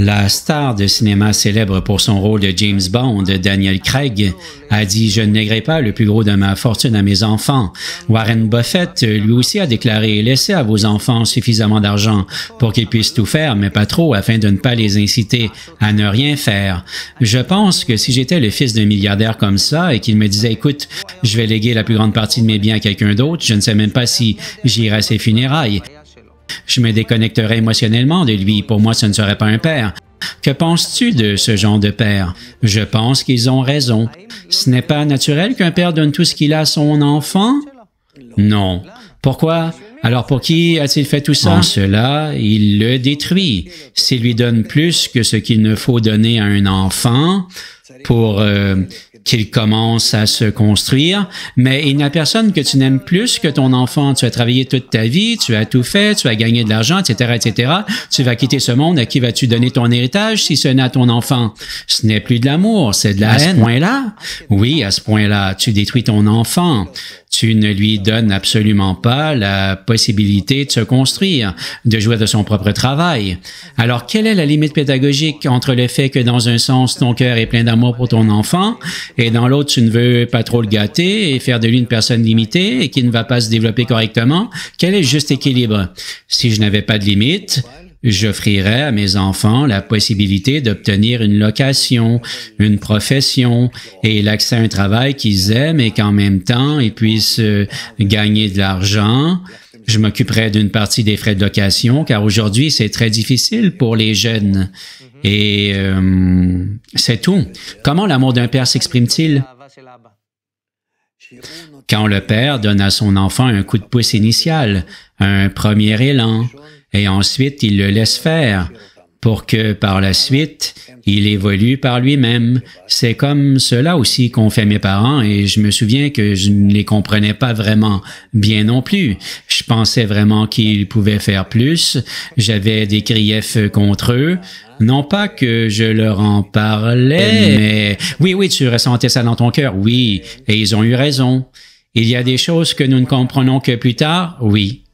La star de cinéma célèbre pour son rôle de James Bond, Daniel Craig, a dit Je ne pas le plus gros de ma fortune à mes enfants. Warren Buffett, lui aussi, a déclaré Laissez à vos enfants suffisamment d'argent pour qu'ils puissent tout faire, mais pas trop, afin de ne pas les inciter à ne rien faire. Je pense que si j'étais le fils d'un milliardaire comme ça et qu'il me disait Écoute, je vais léguer la plus grande partie de mes biens à quelqu'un d'autre, je ne sais même pas si j'irai à ses funérailles. Je me déconnecterai émotionnellement de lui, pour moi ce ne serait pas un père. Que penses-tu de ce genre de père Je pense qu'ils ont raison. Ce n'est pas naturel qu'un père donne tout ce qu'il a à son enfant Non. Pourquoi alors pour qui a-t-il fait tout ça cela, il le détruit. S'il lui donne plus que ce qu'il ne faut donner à un enfant, pour euh, qu'il commence à se construire, mais il n'y a personne que tu n'aimes plus que ton enfant. Tu as travaillé toute ta vie, tu as tout fait, tu as gagné de l'argent, etc., etc. Tu vas quitter ce monde, à qui vas-tu donner ton héritage si ce n'est à ton enfant? Ce n'est plus de l'amour, c'est de la haine. À ce point-là? Oui, à ce point-là, tu détruis ton enfant. Tu ne lui donnes absolument pas la possibilité de se construire, de jouer de son propre travail. Alors, quelle est la limite pédagogique entre le fait que dans un sens, ton cœur est plein d'amour pour ton enfant, et dans l'autre, tu ne veux pas trop le gâter et faire de lui une personne limitée et qui ne va pas se développer correctement, quel est le juste équilibre? Si je n'avais pas de limite, j'offrirais à mes enfants la possibilité d'obtenir une location, une profession et l'accès à un travail qu'ils aiment et qu'en même temps, ils puissent euh, gagner de l'argent. Je m'occuperai d'une partie des frais de location car aujourd'hui, c'est très difficile pour les jeunes. Et euh, c'est tout. Comment l'amour d'un père s'exprime-t-il? Quand le père donne à son enfant un coup de pouce initial, un premier élan, et ensuite il le laisse faire, pour que par la suite, il évolue par lui-même. C'est comme cela aussi qu'ont fait mes parents et je me souviens que je ne les comprenais pas vraiment bien non plus. Je pensais vraiment qu'ils pouvaient faire plus. J'avais des griefs contre eux. Non pas que je leur en parlais, euh, mais oui, oui, tu ressentais ça dans ton cœur, oui, et ils ont eu raison. Il y a des choses que nous ne comprenons que plus tard, oui,